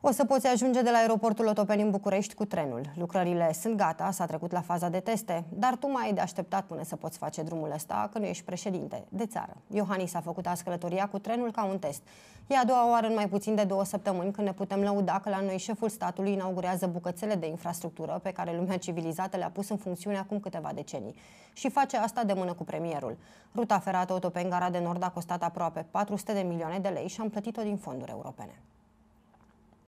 O să poți ajunge de la aeroportul Otopeni în București cu trenul. Lucrările sunt gata, s-a trecut la faza de teste, dar tu mai ai de așteptat până să poți face drumul ăsta, că nu ești președinte de țară. Iohannis a făcut ascălătoria cu trenul ca un test. E a doua oară în mai puțin de două săptămâni când ne putem lăuda că la noi șeful statului inaugurează bucățele de infrastructură pe care lumea civilizată le-a pus în funcțiune acum câteva decenii. Și face asta de mână cu premierul. Ruta ferată Otopeni Gara de Nord a costat aproape 400 de milioane de lei și am plătit-o din fonduri europene.